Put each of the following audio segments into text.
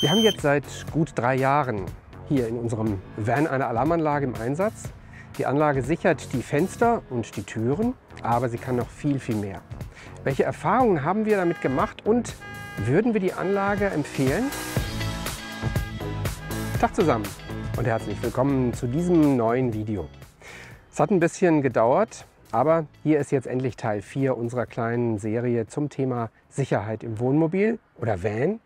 Wir haben jetzt seit gut drei Jahren hier in unserem Van eine Alarmanlage im Einsatz. Die Anlage sichert die Fenster und die Türen, aber sie kann noch viel, viel mehr. Welche Erfahrungen haben wir damit gemacht und würden wir die Anlage empfehlen? Tag zusammen und herzlich willkommen zu diesem neuen Video. Es hat ein bisschen gedauert, aber hier ist jetzt endlich Teil 4 unserer kleinen Serie zum Thema Sicherheit im Wohnmobil oder Van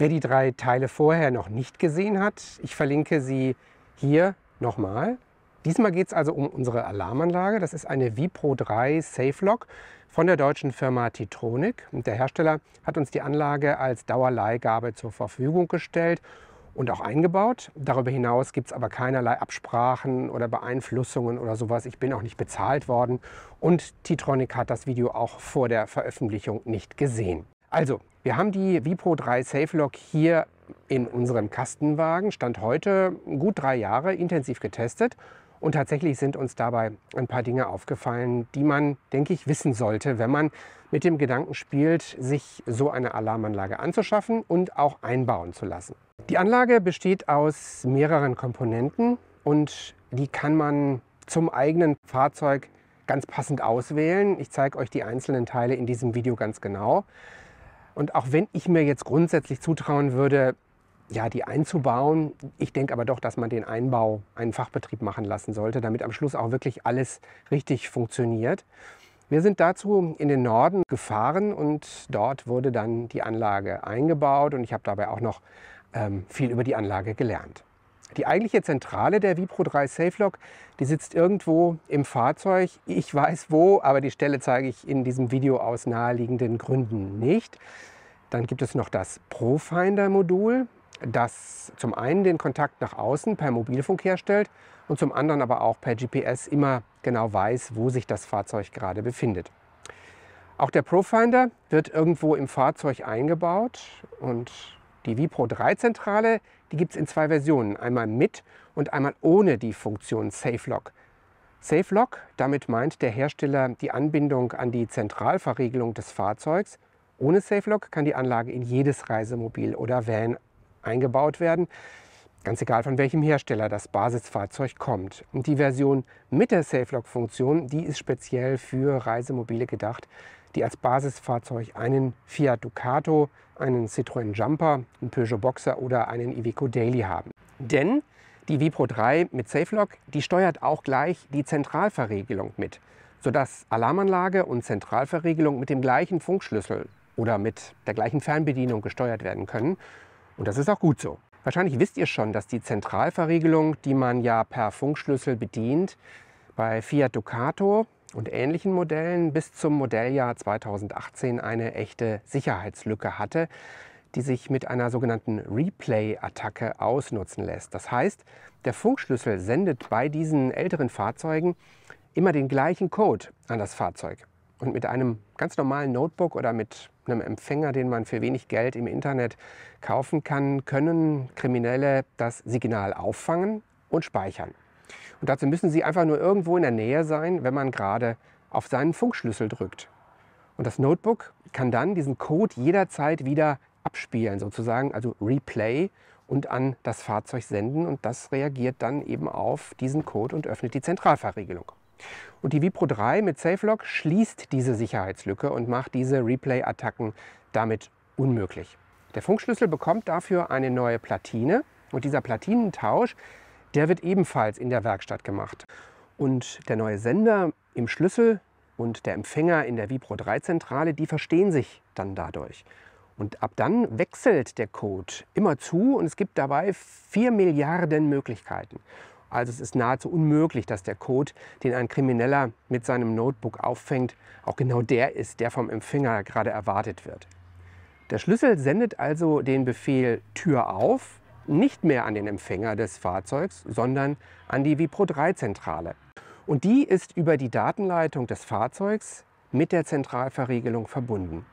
Wer die drei Teile vorher noch nicht gesehen hat, ich verlinke sie hier nochmal. Diesmal geht es also um unsere Alarmanlage. Das ist eine Vipro 3 SafeLock von der deutschen Firma Titronic. Und der Hersteller hat uns die Anlage als Dauerleihgabe zur Verfügung gestellt und auch eingebaut. Darüber hinaus gibt es aber keinerlei Absprachen oder Beeinflussungen oder sowas. Ich bin auch nicht bezahlt worden und Titronic hat das Video auch vor der Veröffentlichung nicht gesehen. Also, wir haben die Vipro 3 SafeLock hier in unserem Kastenwagen, stand heute gut drei Jahre intensiv getestet und tatsächlich sind uns dabei ein paar Dinge aufgefallen, die man, denke ich, wissen sollte, wenn man mit dem Gedanken spielt, sich so eine Alarmanlage anzuschaffen und auch einbauen zu lassen. Die Anlage besteht aus mehreren Komponenten und die kann man zum eigenen Fahrzeug ganz passend auswählen. Ich zeige euch die einzelnen Teile in diesem Video ganz genau. Und auch wenn ich mir jetzt grundsätzlich zutrauen würde, ja, die einzubauen, ich denke aber doch, dass man den Einbau einen Fachbetrieb machen lassen sollte, damit am Schluss auch wirklich alles richtig funktioniert. Wir sind dazu in den Norden gefahren und dort wurde dann die Anlage eingebaut und ich habe dabei auch noch ähm, viel über die Anlage gelernt. Die eigentliche Zentrale der Vipro 3 SafeLock, die sitzt irgendwo im Fahrzeug. Ich weiß wo, aber die Stelle zeige ich in diesem Video aus naheliegenden Gründen nicht. Dann gibt es noch das Profinder-Modul, das zum einen den Kontakt nach außen per Mobilfunk herstellt und zum anderen aber auch per GPS immer genau weiß, wo sich das Fahrzeug gerade befindet. Auch der Profinder wird irgendwo im Fahrzeug eingebaut und die Vipro 3-Zentrale, die gibt es in zwei Versionen, einmal mit und einmal ohne die Funktion SafeLock. SafeLock, damit meint der Hersteller die Anbindung an die Zentralverriegelung des Fahrzeugs. Ohne SafeLock kann die Anlage in jedes Reisemobil oder Van eingebaut werden. Ganz egal von welchem Hersteller das Basisfahrzeug kommt. Und die Version mit der SafeLock-Funktion, die ist speziell für Reisemobile gedacht, die als Basisfahrzeug einen Fiat Ducato, einen Citroën Jumper, einen Peugeot Boxer oder einen Iveco Daily haben. Denn die Vipro 3 mit SafeLock, die steuert auch gleich die Zentralverriegelung mit, sodass Alarmanlage und Zentralverriegelung mit dem gleichen Funkschlüssel oder mit der gleichen Fernbedienung gesteuert werden können. Und das ist auch gut so. Wahrscheinlich wisst ihr schon, dass die Zentralverriegelung, die man ja per Funkschlüssel bedient, bei Fiat Ducato und ähnlichen Modellen bis zum Modelljahr 2018 eine echte Sicherheitslücke hatte, die sich mit einer sogenannten Replay-Attacke ausnutzen lässt. Das heißt, der Funkschlüssel sendet bei diesen älteren Fahrzeugen immer den gleichen Code an das Fahrzeug. Und mit einem ganz normalen Notebook oder mit einem Empfänger, den man für wenig Geld im Internet kaufen kann, können Kriminelle das Signal auffangen und speichern. Und dazu müssen sie einfach nur irgendwo in der Nähe sein, wenn man gerade auf seinen Funkschlüssel drückt. Und das Notebook kann dann diesen Code jederzeit wieder abspielen, sozusagen, also Replay und an das Fahrzeug senden. Und das reagiert dann eben auf diesen Code und öffnet die Zentralfahrregelung. Und die Vipro 3 mit SafeLock schließt diese Sicherheitslücke und macht diese Replay-Attacken damit unmöglich. Der Funkschlüssel bekommt dafür eine neue Platine und dieser Platinentausch, der wird ebenfalls in der Werkstatt gemacht. Und der neue Sender im Schlüssel und der Empfänger in der Vipro 3 Zentrale, die verstehen sich dann dadurch. Und ab dann wechselt der Code immer zu und es gibt dabei 4 Milliarden Möglichkeiten. Also es ist nahezu unmöglich, dass der Code, den ein Krimineller mit seinem Notebook auffängt, auch genau der ist, der vom Empfänger gerade erwartet wird. Der Schlüssel sendet also den Befehl Tür auf nicht mehr an den Empfänger des Fahrzeugs, sondern an die Vipro3-Zentrale. Und die ist über die Datenleitung des Fahrzeugs mit der Zentralverriegelung verbunden.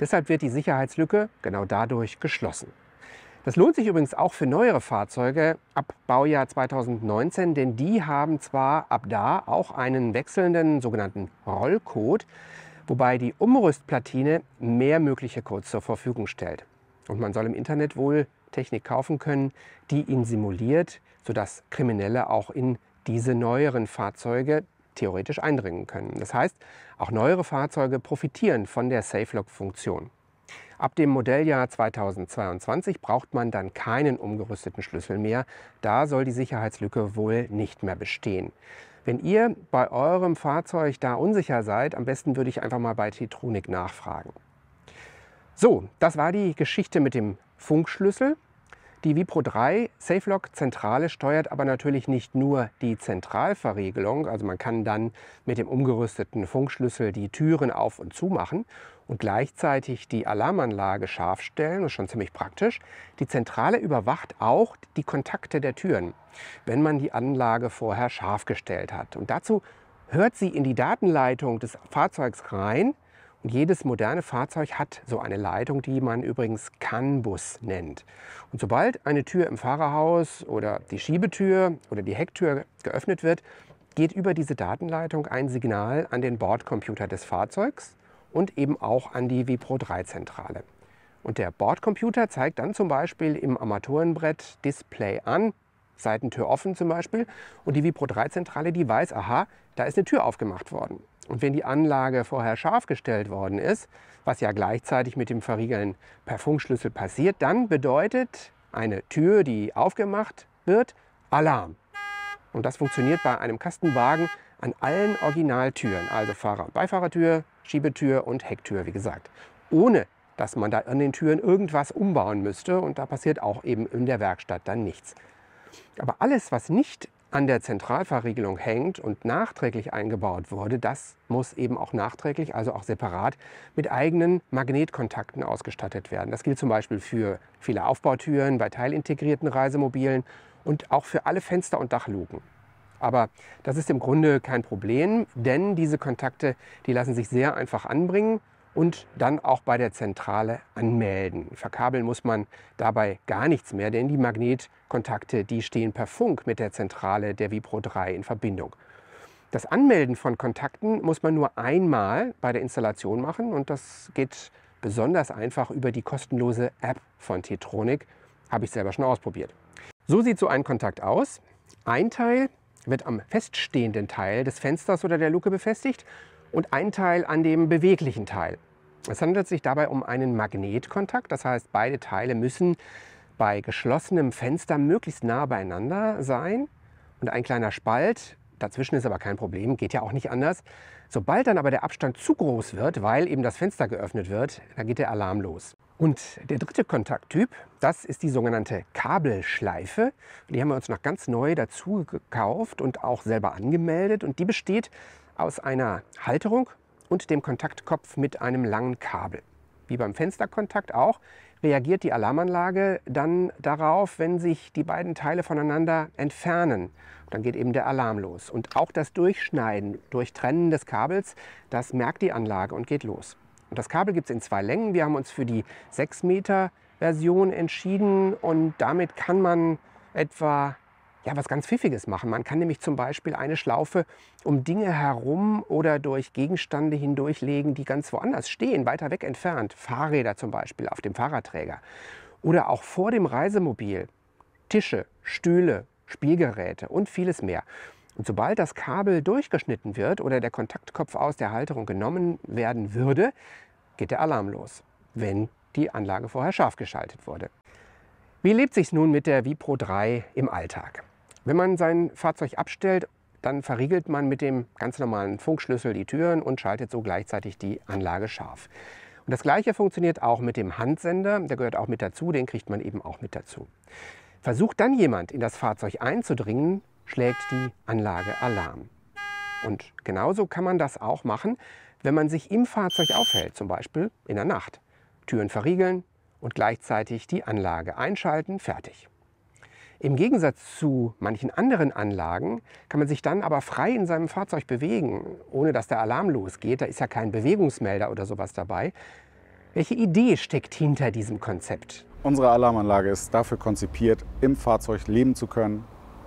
Deshalb wird die Sicherheitslücke genau dadurch geschlossen. Das lohnt sich übrigens auch für neuere Fahrzeuge ab Baujahr 2019, denn die haben zwar ab da auch einen wechselnden sogenannten Rollcode, wobei die Umrüstplatine mehr mögliche Codes zur Verfügung stellt. Und man soll im Internet wohl Technik kaufen können, die ihn simuliert, sodass Kriminelle auch in diese neueren Fahrzeuge theoretisch eindringen können. Das heißt, auch neuere Fahrzeuge profitieren von der SafeLock-Funktion. Ab dem Modelljahr 2022 braucht man dann keinen umgerüsteten Schlüssel mehr. Da soll die Sicherheitslücke wohl nicht mehr bestehen. Wenn ihr bei eurem Fahrzeug da unsicher seid, am besten würde ich einfach mal bei Tetronik nachfragen. So, das war die Geschichte mit dem Funkschlüssel. Die Vipro 3 SafeLock Zentrale steuert aber natürlich nicht nur die Zentralverriegelung, also man kann dann mit dem umgerüsteten Funkschlüssel die Türen auf und zu machen und gleichzeitig die Alarmanlage scharf stellen, das ist schon ziemlich praktisch. Die Zentrale überwacht auch die Kontakte der Türen, wenn man die Anlage vorher scharf gestellt hat. Und dazu hört sie in die Datenleitung des Fahrzeugs rein jedes moderne Fahrzeug hat so eine Leitung, die man übrigens CAN-Bus nennt. Und sobald eine Tür im Fahrerhaus oder die Schiebetür oder die Hecktür geöffnet wird, geht über diese Datenleitung ein Signal an den Bordcomputer des Fahrzeugs und eben auch an die Vipro-3-Zentrale. Und der Bordcomputer zeigt dann zum Beispiel im Armaturenbrett Display an, Seitentür offen zum Beispiel, und die Vipro-3-Zentrale, die weiß, aha, da ist eine Tür aufgemacht worden. Und wenn die Anlage vorher scharf gestellt worden ist, was ja gleichzeitig mit dem Verriegeln per Funkschlüssel passiert, dann bedeutet eine Tür, die aufgemacht wird, Alarm. Und das funktioniert bei einem Kastenwagen an allen Originaltüren, also Fahrer- und Beifahrertür, Schiebetür und Hecktür, wie gesagt. Ohne, dass man da an den Türen irgendwas umbauen müsste und da passiert auch eben in der Werkstatt dann nichts. Aber alles, was nicht an der Zentralverriegelung hängt und nachträglich eingebaut wurde, das muss eben auch nachträglich, also auch separat, mit eigenen Magnetkontakten ausgestattet werden. Das gilt zum Beispiel für viele Aufbautüren bei teilintegrierten Reisemobilen und auch für alle Fenster und Dachluken. Aber das ist im Grunde kein Problem, denn diese Kontakte, die lassen sich sehr einfach anbringen und dann auch bei der Zentrale anmelden. Verkabeln muss man dabei gar nichts mehr, denn die Magnetkontakte, die stehen per Funk mit der Zentrale der Vipro 3 in Verbindung. Das Anmelden von Kontakten muss man nur einmal bei der Installation machen und das geht besonders einfach über die kostenlose App von Tetronic. Habe ich selber schon ausprobiert. So sieht so ein Kontakt aus. Ein Teil wird am feststehenden Teil des Fensters oder der Luke befestigt und ein Teil an dem beweglichen Teil. Es handelt sich dabei um einen Magnetkontakt, das heißt, beide Teile müssen bei geschlossenem Fenster möglichst nah beieinander sein und ein kleiner Spalt, dazwischen ist aber kein Problem, geht ja auch nicht anders. Sobald dann aber der Abstand zu groß wird, weil eben das Fenster geöffnet wird, da geht der Alarm los. Und der dritte Kontakttyp, das ist die sogenannte Kabelschleife. Die haben wir uns noch ganz neu dazu gekauft und auch selber angemeldet. Und die besteht aus einer Halterung und dem Kontaktkopf mit einem langen Kabel. Wie beim Fensterkontakt auch reagiert die Alarmanlage dann darauf, wenn sich die beiden Teile voneinander entfernen. dann geht eben der Alarm los. Und auch das Durchschneiden, Durchtrennen des Kabels, das merkt die Anlage und geht los. Und das Kabel gibt es in zwei Längen. Wir haben uns für die 6 Meter Version entschieden und damit kann man etwa ja, was ganz Pfiffiges machen. Man kann nämlich zum Beispiel eine Schlaufe um Dinge herum oder durch Gegenstände hindurchlegen, die ganz woanders stehen, weiter weg entfernt. Fahrräder zum Beispiel auf dem Fahrradträger. Oder auch vor dem Reisemobil. Tische, Stühle, Spielgeräte und vieles mehr. Und sobald das Kabel durchgeschnitten wird oder der Kontaktkopf aus der Halterung genommen werden würde, geht der Alarm los, wenn die Anlage vorher scharf geschaltet wurde. Wie lebt sich nun mit der Vipro 3 im Alltag? Wenn man sein Fahrzeug abstellt, dann verriegelt man mit dem ganz normalen Funkschlüssel die Türen und schaltet so gleichzeitig die Anlage scharf. Und das gleiche funktioniert auch mit dem Handsender, der gehört auch mit dazu, den kriegt man eben auch mit dazu. Versucht dann jemand in das Fahrzeug einzudringen, schlägt die Anlage Alarm. Und genauso kann man das auch machen, wenn man sich im Fahrzeug aufhält, zum Beispiel in der Nacht. Türen verriegeln und gleichzeitig die Anlage einschalten, fertig. Im Gegensatz zu manchen anderen Anlagen kann man sich dann aber frei in seinem Fahrzeug bewegen, ohne dass der Alarm losgeht. Da ist ja kein Bewegungsmelder oder sowas dabei. Welche Idee steckt hinter diesem Konzept? Unsere Alarmanlage ist dafür konzipiert, im Fahrzeug leben zu können,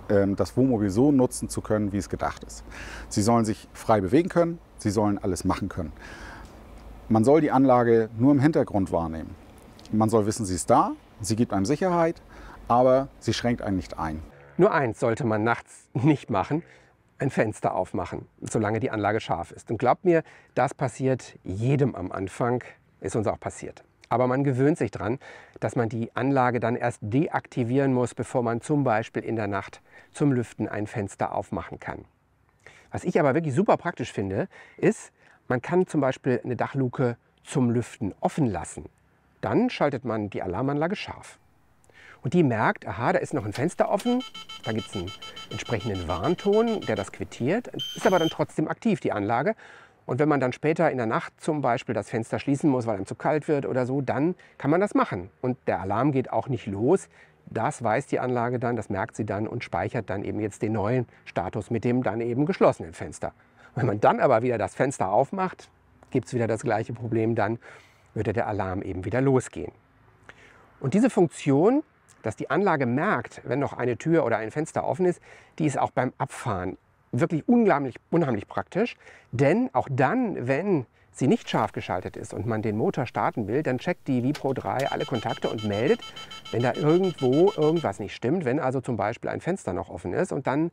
ähm, das Wohnmobil so nutzen zu können, wie es gedacht ist. Sie sollen sich frei bewegen können, sie sollen alles machen können. Man soll die Anlage nur im Hintergrund wahrnehmen. Man soll wissen, sie ist da, sie gibt einem Sicherheit aber sie schränkt einen nicht ein. Nur eins sollte man nachts nicht machen, ein Fenster aufmachen, solange die Anlage scharf ist. Und glaubt mir, das passiert jedem am Anfang, ist uns auch passiert. Aber man gewöhnt sich daran, dass man die Anlage dann erst deaktivieren muss, bevor man zum Beispiel in der Nacht zum Lüften ein Fenster aufmachen kann. Was ich aber wirklich super praktisch finde, ist, man kann zum Beispiel eine Dachluke zum Lüften offen lassen. Dann schaltet man die Alarmanlage scharf und die merkt, aha, da ist noch ein Fenster offen, da gibt es einen entsprechenden Warnton, der das quittiert, ist aber dann trotzdem aktiv, die Anlage. Und wenn man dann später in der Nacht zum Beispiel das Fenster schließen muss, weil einem zu kalt wird oder so, dann kann man das machen. Und der Alarm geht auch nicht los. Das weiß die Anlage dann, das merkt sie dann und speichert dann eben jetzt den neuen Status mit dem dann eben geschlossenen Fenster. Wenn man dann aber wieder das Fenster aufmacht, gibt es wieder das gleiche Problem, dann würde der Alarm eben wieder losgehen. Und diese Funktion dass die Anlage merkt, wenn noch eine Tür oder ein Fenster offen ist, die ist auch beim Abfahren wirklich unheimlich, unheimlich praktisch. Denn auch dann, wenn sie nicht scharf geschaltet ist und man den Motor starten will, dann checkt die Vipro 3 alle Kontakte und meldet, wenn da irgendwo irgendwas nicht stimmt, wenn also zum Beispiel ein Fenster noch offen ist und dann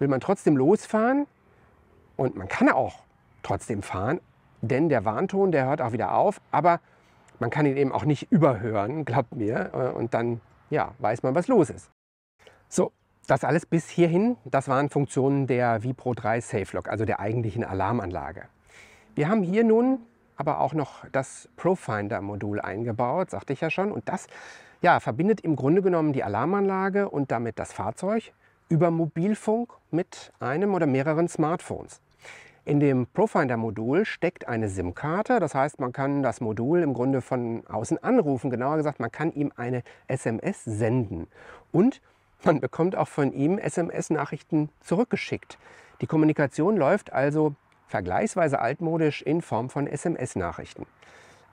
will man trotzdem losfahren und man kann auch trotzdem fahren, denn der Warnton, der hört auch wieder auf, aber man kann ihn eben auch nicht überhören, glaubt mir, äh, und dann ja, weiß man, was los ist. So, das alles bis hierhin, das waren Funktionen der Vipro 3 SafeLock, also der eigentlichen Alarmanlage. Wir haben hier nun aber auch noch das Profinder-Modul eingebaut, sagte ich ja schon. Und das ja, verbindet im Grunde genommen die Alarmanlage und damit das Fahrzeug über Mobilfunk mit einem oder mehreren Smartphones. In dem Profinder-Modul steckt eine SIM-Karte, das heißt, man kann das Modul im Grunde von außen anrufen, genauer gesagt, man kann ihm eine SMS senden und man bekommt auch von ihm SMS-Nachrichten zurückgeschickt. Die Kommunikation läuft also vergleichsweise altmodisch in Form von SMS-Nachrichten.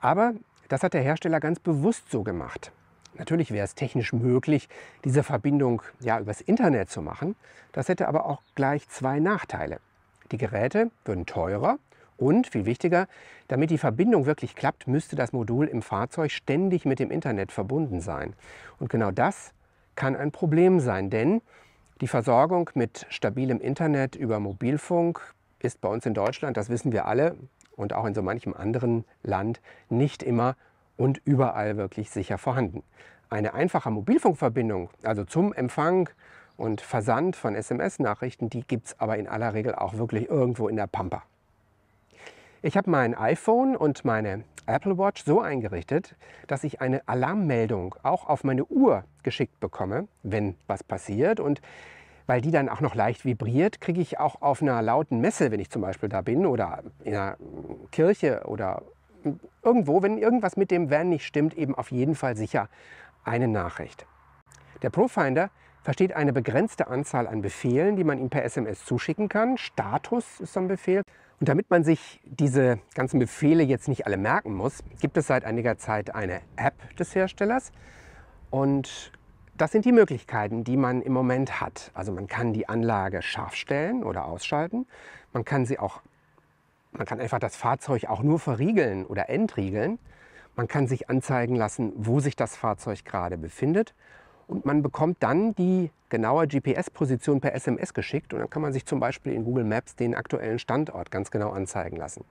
Aber das hat der Hersteller ganz bewusst so gemacht. Natürlich wäre es technisch möglich, diese Verbindung ja übers Internet zu machen. Das hätte aber auch gleich zwei Nachteile. Die Geräte würden teurer und, viel wichtiger, damit die Verbindung wirklich klappt, müsste das Modul im Fahrzeug ständig mit dem Internet verbunden sein. Und genau das kann ein Problem sein, denn die Versorgung mit stabilem Internet über Mobilfunk ist bei uns in Deutschland, das wissen wir alle und auch in so manchem anderen Land, nicht immer und überall wirklich sicher vorhanden. Eine einfache Mobilfunkverbindung, also zum Empfang und Versand von SMS-Nachrichten, die gibt es aber in aller Regel auch wirklich irgendwo in der Pampa. Ich habe mein iPhone und meine Apple Watch so eingerichtet, dass ich eine Alarmmeldung auch auf meine Uhr geschickt bekomme, wenn was passiert. Und weil die dann auch noch leicht vibriert, kriege ich auch auf einer lauten Messe, wenn ich zum Beispiel da bin oder in einer Kirche oder irgendwo, wenn irgendwas mit dem Van nicht stimmt, eben auf jeden Fall sicher eine Nachricht. Der Profinder versteht eine begrenzte Anzahl an Befehlen, die man ihm per SMS zuschicken kann. Status ist so ein Befehl. Und damit man sich diese ganzen Befehle jetzt nicht alle merken muss, gibt es seit einiger Zeit eine App des Herstellers. Und das sind die Möglichkeiten, die man im Moment hat. Also man kann die Anlage scharf stellen oder ausschalten. Man kann sie auch, man kann einfach das Fahrzeug auch nur verriegeln oder entriegeln. Man kann sich anzeigen lassen, wo sich das Fahrzeug gerade befindet. Und man bekommt dann die genaue GPS-Position per SMS geschickt und dann kann man sich zum Beispiel in Google Maps den aktuellen Standort ganz genau anzeigen lassen.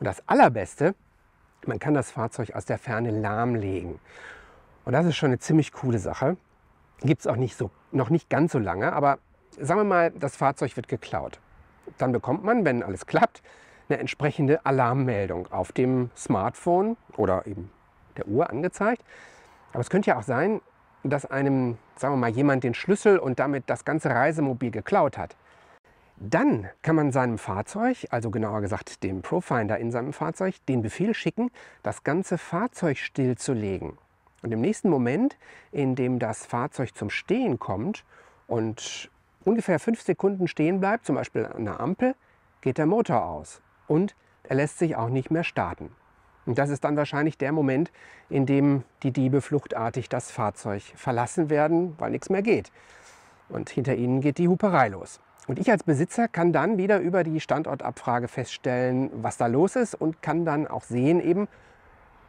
Und das Allerbeste, man kann das Fahrzeug aus der Ferne lahmlegen. Und das ist schon eine ziemlich coole Sache. Gibt es auch nicht so, noch nicht ganz so lange, aber sagen wir mal, das Fahrzeug wird geklaut. Dann bekommt man, wenn alles klappt, eine entsprechende Alarmmeldung auf dem Smartphone oder eben der Uhr angezeigt. Aber es könnte ja auch sein, dass einem, sagen wir mal, jemand den Schlüssel und damit das ganze Reisemobil geklaut hat, dann kann man seinem Fahrzeug, also genauer gesagt dem Profinder in seinem Fahrzeug, den Befehl schicken, das ganze Fahrzeug stillzulegen. Und im nächsten Moment, in dem das Fahrzeug zum Stehen kommt und ungefähr fünf Sekunden stehen bleibt, zum Beispiel an der Ampel, geht der Motor aus und er lässt sich auch nicht mehr starten. Und das ist dann wahrscheinlich der Moment, in dem die Diebe fluchtartig das Fahrzeug verlassen werden, weil nichts mehr geht. Und hinter ihnen geht die Huperei los. Und ich als Besitzer kann dann wieder über die Standortabfrage feststellen, was da los ist und kann dann auch sehen eben,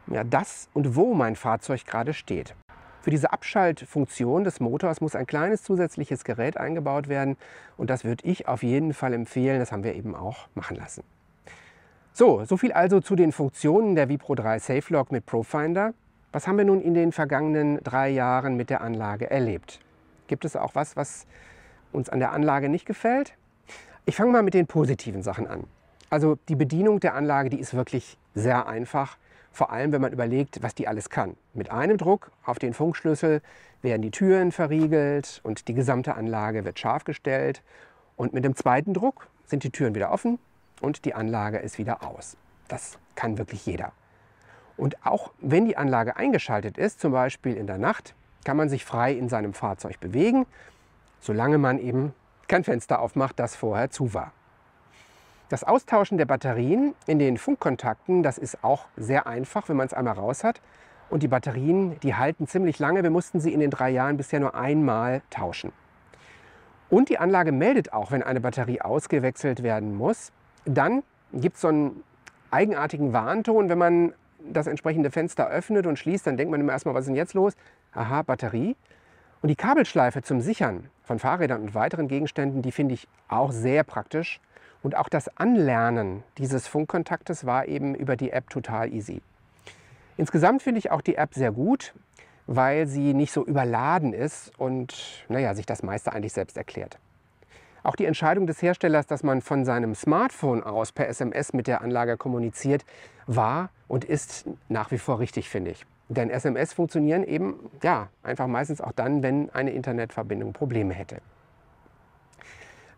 ja, das und wo mein Fahrzeug gerade steht. Für diese Abschaltfunktion des Motors muss ein kleines zusätzliches Gerät eingebaut werden und das würde ich auf jeden Fall empfehlen, das haben wir eben auch machen lassen. So, viel also zu den Funktionen der Vipro 3 SafeLock mit Profinder. Was haben wir nun in den vergangenen drei Jahren mit der Anlage erlebt? Gibt es auch was, was uns an der Anlage nicht gefällt? Ich fange mal mit den positiven Sachen an. Also die Bedienung der Anlage, die ist wirklich sehr einfach. Vor allem, wenn man überlegt, was die alles kann. Mit einem Druck auf den Funkschlüssel werden die Türen verriegelt und die gesamte Anlage wird scharf gestellt. Und mit dem zweiten Druck sind die Türen wieder offen und die Anlage ist wieder aus. Das kann wirklich jeder. Und auch wenn die Anlage eingeschaltet ist, zum Beispiel in der Nacht, kann man sich frei in seinem Fahrzeug bewegen, solange man eben kein Fenster aufmacht, das vorher zu war. Das Austauschen der Batterien in den Funkkontakten, das ist auch sehr einfach, wenn man es einmal raus hat. Und die Batterien, die halten ziemlich lange. Wir mussten sie in den drei Jahren bisher nur einmal tauschen. Und die Anlage meldet auch, wenn eine Batterie ausgewechselt werden muss. Dann gibt es so einen eigenartigen Warnton, wenn man das entsprechende Fenster öffnet und schließt, dann denkt man immer erstmal, was ist denn jetzt los? Aha, Batterie. Und die Kabelschleife zum Sichern von Fahrrädern und weiteren Gegenständen, die finde ich auch sehr praktisch. Und auch das Anlernen dieses Funkkontaktes war eben über die App total easy. Insgesamt finde ich auch die App sehr gut, weil sie nicht so überladen ist und naja, sich das meiste eigentlich selbst erklärt. Auch die Entscheidung des Herstellers, dass man von seinem Smartphone aus per SMS mit der Anlage kommuniziert, war und ist nach wie vor richtig, finde ich. Denn SMS funktionieren eben, ja, einfach meistens auch dann, wenn eine Internetverbindung Probleme hätte.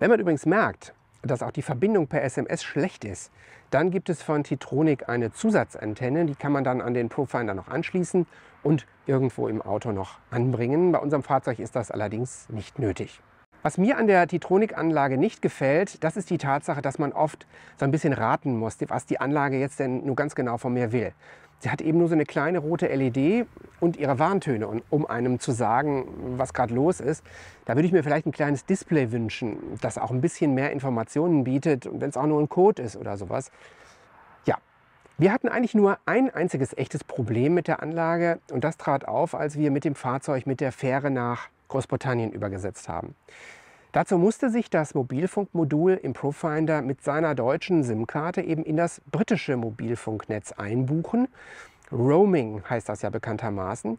Wenn man übrigens merkt, dass auch die Verbindung per SMS schlecht ist, dann gibt es von Titronic eine Zusatzantenne, die kann man dann an den Profinder noch anschließen und irgendwo im Auto noch anbringen. Bei unserem Fahrzeug ist das allerdings nicht nötig. Was mir an der Titronic-Anlage nicht gefällt, das ist die Tatsache, dass man oft so ein bisschen raten muss, was die Anlage jetzt denn nur ganz genau von mir will. Sie hat eben nur so eine kleine rote LED und ihre Warntöne, und um einem zu sagen, was gerade los ist. Da würde ich mir vielleicht ein kleines Display wünschen, das auch ein bisschen mehr Informationen bietet wenn es auch nur ein Code ist oder sowas. Ja, wir hatten eigentlich nur ein einziges echtes Problem mit der Anlage und das trat auf, als wir mit dem Fahrzeug mit der Fähre nach Großbritannien übergesetzt haben. Dazu musste sich das Mobilfunkmodul im Profinder mit seiner deutschen SIM-Karte eben in das britische Mobilfunknetz einbuchen. Roaming heißt das ja bekanntermaßen.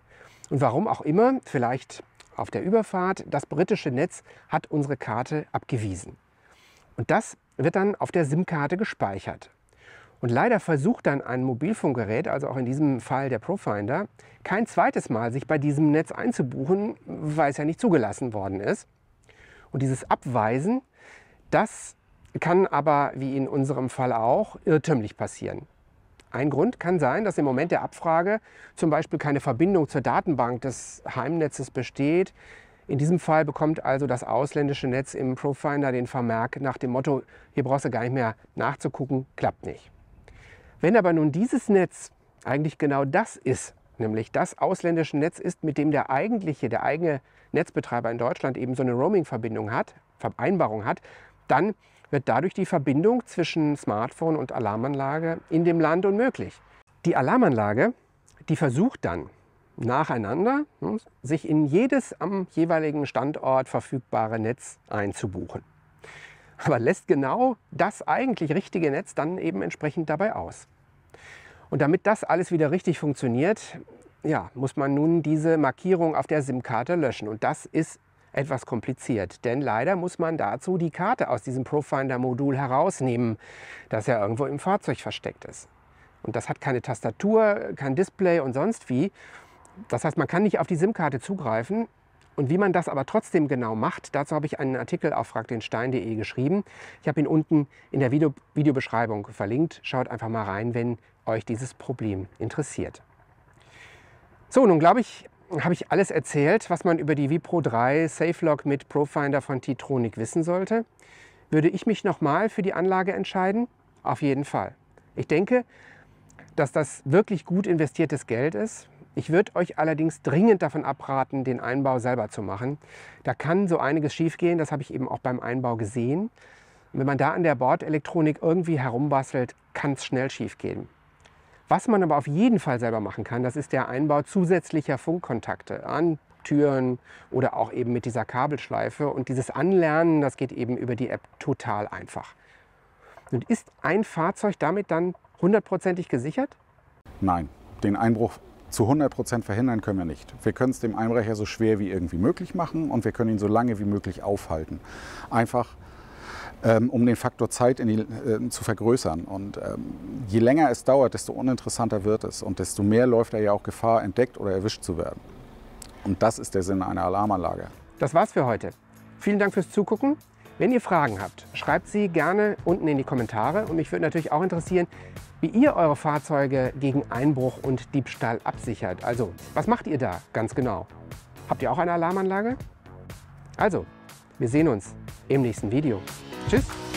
Und warum auch immer, vielleicht auf der Überfahrt, das britische Netz hat unsere Karte abgewiesen. Und das wird dann auf der SIM-Karte gespeichert. Und leider versucht dann ein Mobilfunkgerät, also auch in diesem Fall der Profinder, kein zweites Mal sich bei diesem Netz einzubuchen, weil es ja nicht zugelassen worden ist. Und dieses Abweisen, das kann aber, wie in unserem Fall auch, irrtümlich passieren. Ein Grund kann sein, dass im Moment der Abfrage zum Beispiel keine Verbindung zur Datenbank des Heimnetzes besteht. In diesem Fall bekommt also das ausländische Netz im Profinder den Vermerk nach dem Motto, hier brauchst du gar nicht mehr nachzugucken, klappt nicht. Wenn aber nun dieses Netz eigentlich genau das ist, nämlich das ausländische Netz ist, mit dem der eigentliche, der eigene Netzbetreiber in Deutschland eben so eine Roaming-Verbindung hat, Vereinbarung hat, dann wird dadurch die Verbindung zwischen Smartphone und Alarmanlage in dem Land unmöglich. Die Alarmanlage, die versucht dann nacheinander, hm, sich in jedes am jeweiligen Standort verfügbare Netz einzubuchen aber lässt genau das eigentlich richtige Netz dann eben entsprechend dabei aus. Und damit das alles wieder richtig funktioniert, ja, muss man nun diese Markierung auf der SIM-Karte löschen. Und das ist etwas kompliziert, denn leider muss man dazu die Karte aus diesem Profinder-Modul herausnehmen, das ja irgendwo im Fahrzeug versteckt ist. Und das hat keine Tastatur, kein Display und sonst wie. Das heißt, man kann nicht auf die SIM-Karte zugreifen, und wie man das aber trotzdem genau macht, dazu habe ich einen Artikel auf fragdenstein.de geschrieben. Ich habe ihn unten in der Video Videobeschreibung verlinkt. Schaut einfach mal rein, wenn euch dieses Problem interessiert. So, nun glaube ich, habe ich alles erzählt, was man über die Vipro 3 SafeLog mit Profinder von Titronic wissen sollte. Würde ich mich nochmal für die Anlage entscheiden? Auf jeden Fall. Ich denke, dass das wirklich gut investiertes Geld ist. Ich würde euch allerdings dringend davon abraten, den Einbau selber zu machen. Da kann so einiges schiefgehen, das habe ich eben auch beim Einbau gesehen. Und wenn man da an der Bordelektronik irgendwie herumbastelt, kann es schnell schiefgehen. Was man aber auf jeden Fall selber machen kann, das ist der Einbau zusätzlicher Funkkontakte an Türen oder auch eben mit dieser Kabelschleife. Und dieses Anlernen, das geht eben über die App total einfach. Und ist ein Fahrzeug damit dann hundertprozentig gesichert? Nein, den Einbruch zu 100 verhindern können wir nicht. Wir können es dem Einbrecher so schwer wie irgendwie möglich machen und wir können ihn so lange wie möglich aufhalten. Einfach ähm, um den Faktor Zeit die, äh, zu vergrößern. Und ähm, je länger es dauert, desto uninteressanter wird es und desto mehr läuft er ja auch Gefahr, entdeckt oder erwischt zu werden. Und das ist der Sinn einer Alarmanlage. Das war's für heute. Vielen Dank fürs Zugucken wenn ihr Fragen habt, schreibt sie gerne unten in die Kommentare und mich würde natürlich auch interessieren, wie ihr eure Fahrzeuge gegen Einbruch und Diebstahl absichert. Also, was macht ihr da ganz genau? Habt ihr auch eine Alarmanlage? Also, wir sehen uns im nächsten Video. Tschüss!